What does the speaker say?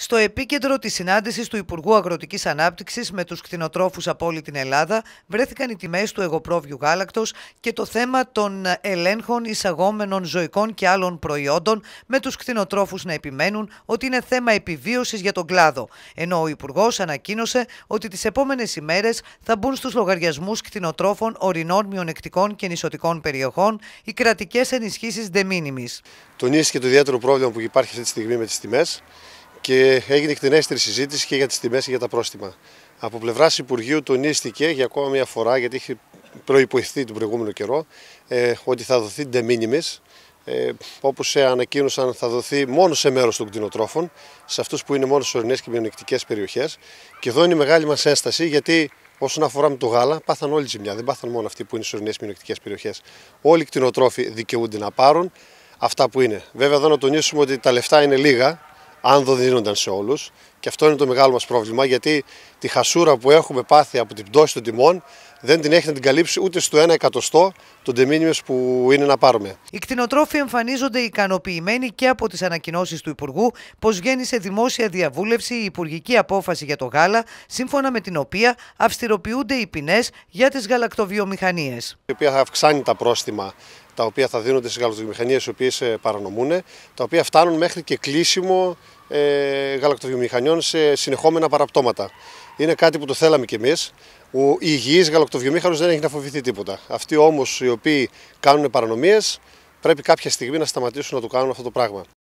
Στο επίκεντρο της συνάντησης του Υπουργού Αγροτικής Ανάπτυξης με τους κτηνοτρόφους από όλη την Ελλάδα βρέθηκαν οι τιμές του εγωπρόβιου γάλακτος και το θέμα των ελέγχων εισαγόμενων ζωικών και άλλων προϊόντων, με τους κτηνοτρόφους να επιμένουν ότι είναι θέμα επιβίωσης για τον κλάδο. Ενώ ο Υπουργός ανακοίνωσε ότι τις επόμενες ημέρες θα μπουν στους λογαριασμούς κτηνοτρόφων ορεινών, μειονεκτικών και νησωτικών περιοχών οι κρατικές ενισχύσεις de minimis. και το ιδιαίτερο πρόβλημα που υπάρχει αυτή τη στιγμή με τις τιμές και έγινε εκτενέστερη συζήτηση και για τις τιμές και για τα πρόστιμα. Από πλευράς Υπουργείου τονίστηκε για ακόμα μια φορά, γιατί είχε προϋποηθεί τον προηγούμενο καιρό, ε, ότι θα δοθεί de minimis, ε, Όπως ανακοίνωσαν, θα δοθεί μόνο σε μέρος των κτηνοτρόφων, σε αυτούς που είναι μόνο σε ορεινές και μειονεκτικές περιοχές. Και εδώ είναι η μεγάλη μας ένσταση, γιατί όσον αφορά με το γάλα, πάθαν όλοι ζημιά. Δεν πάθαν μόνο αυτοί που είναι σε ορεινές και μειονεκτικές περιοχές. Όλοι οι κτηνοτρόφοι δικαιούνται να πάρουν αυτά που είναι. Βέβαια, εδώ να τονίσουμε ότι τα λεφτά είναι λίγα, αν δεν δίνονταν σε όλους. Και αυτό είναι το μεγάλο μας πρόβλημα, γιατί τη χασούρα που έχουμε πάθει από την πτώση των τιμών δεν την έχει να την καλύψει ούτε στο 1 εκατοστό των τεμήνιμες που είναι να πάρουμε. Οι κτηνοτρόφοι εμφανίζονται ικανοποιημένοι και από τις ανακοινώσεις του Υπουργού πως γέννησε δημόσια διαβούλευση η υπουργική απόφαση για το γάλα, σύμφωνα με την οποία αυστηροποιούνται οι ποινές για τις γαλακτοβιομηχανίες. Η οποία θα αυξάνει τα πρόστιμα τα οποία θα δίνονται στι γαλακτοβιομηχανίες οι οποίες ε, παρανομούν, τα οποία φτάνουν μέχρι και κλείσιμο ε, γαλακτοβιομηχανιών σε συνεχόμενα παραπτώματα. Είναι κάτι που το θέλαμε κι εμείς. Ο υγιής γαλακτοβιομήχανος δεν έχει να φοβηθεί τίποτα. Αυτοί όμως οι οποίοι κάνουν παρανομίες πρέπει κάποια στιγμή να σταματήσουν να το κάνουν αυτό το πράγμα.